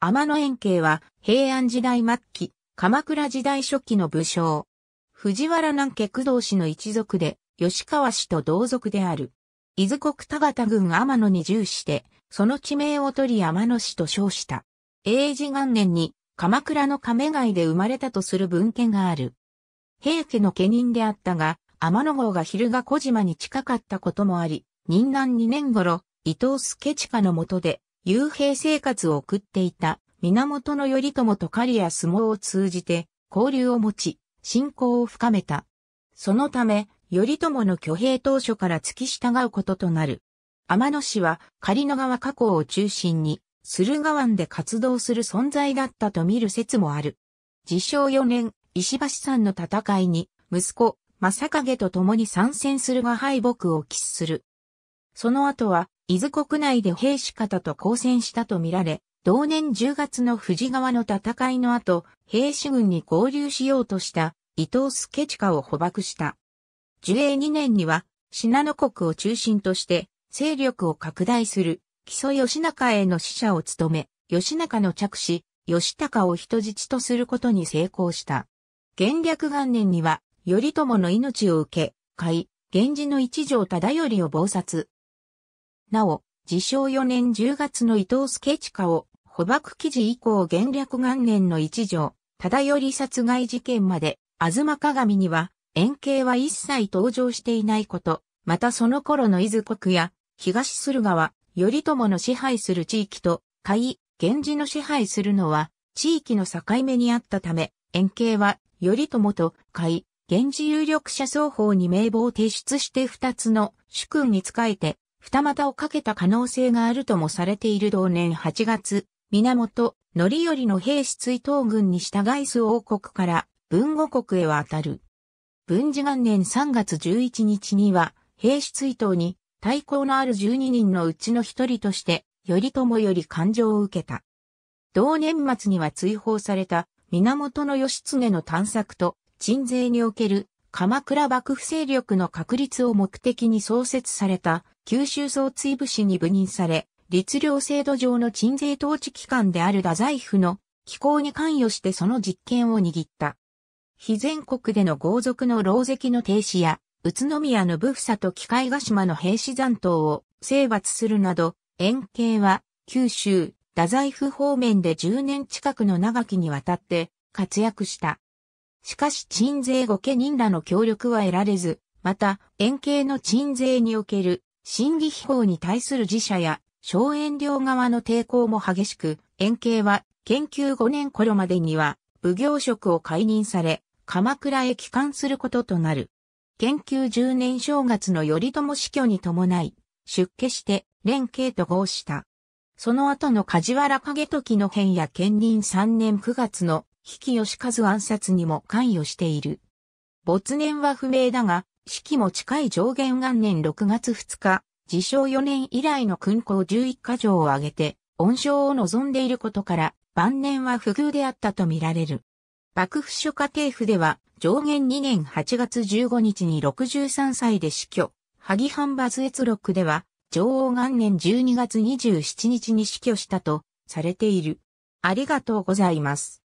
天野円慶は平安時代末期、鎌倉時代初期の武将。藤原南家工藤氏の一族で、吉川氏と同族である。伊豆国田方郡天野に従して、その地名を取り天野氏と称した。英治元年に鎌倉の亀貝で生まれたとする文献がある。平家の家人であったが、天野郷が昼が小島に近かったこともあり、任南2年頃、伊藤助近の下で幽閉生活を送っていた源頼朝と狩りや相撲を通じて交流を持ち、信仰を深めた。そのため、頼朝の挙兵当初から突き従うこととなる。天野氏は狩野川河口を中心に、駿河湾で活動する存在だったと見る説もある。自称4年、石橋さんの戦いに、息子、正影と共に参戦するが敗北を喫する。その後は、伊豆国内で兵士方と交戦したとみられ、同年10月の富士川の戦いの後、兵士軍に合流しようとした伊藤助地下を捕獲した。樹英2年には、信濃国を中心として、勢力を拡大する、木曽義仲への使者を務め、義仲の着手、義高を人質とすることに成功した。元略元年には、頼朝の命を受け、甲斐、源氏の一条忠頼を謀殺。なお、自称4年10月の伊藤助地下を捕獲記事以降元略元年の一条、忠り殺害事件まで、東鏡には、円形は一切登場していないこと、またその頃の伊豆国や、東駿河頼朝の支配する地域と、甲斐、源氏の支配するのは、地域の境目にあったため、円形は、頼朝と甲斐、源氏有力者双方に名簿を提出して二つの主君に仕えて、二股をかけた可能性があるともされている同年8月、源範頼の兵士追討軍に従いす王国から文後国へ渡る。文治元年3月11日には、兵士追討に対抗のある12人のうちの一人として、頼朝より感情を受けた。同年末には追放された源義経の探索と鎮税における鎌倉幕府勢力の確立を目的に創設された九州総追部市に部任され、律令制度上の鎮税統治機関である太宰府の機構に関与してその実権を握った。非全国での豪族の牢石の停止や、宇都宮の部佐と機械ヶ島の兵士残党を征伐するなど、円形は九州、太宰府方面で10年近くの長きにわたって活躍した。しかし鎮税御家人らの協力は得られず、また、円形の鎮税における、審議秘法に対する自社や、小園領側の抵抗も激しく、円形は、研究5年頃までには、奉行職を解任され、鎌倉へ帰還することとなる。研究10年正月の頼朝死去に伴い、出家して、連携と合した。その後の梶原景時の変や兼任3年9月の比企義和暗殺にも関与している。没年は不明だが、式も近い上限元年6月2日、自称4年以来の勲功11箇条を挙げて、恩賞を望んでいることから、晩年は不遇であったとみられる。幕府諸家庭府では、上限2年8月15日に63歳で死去。萩藩罰越録では、女王元年12月27日に死去したとされている。ありがとうございます。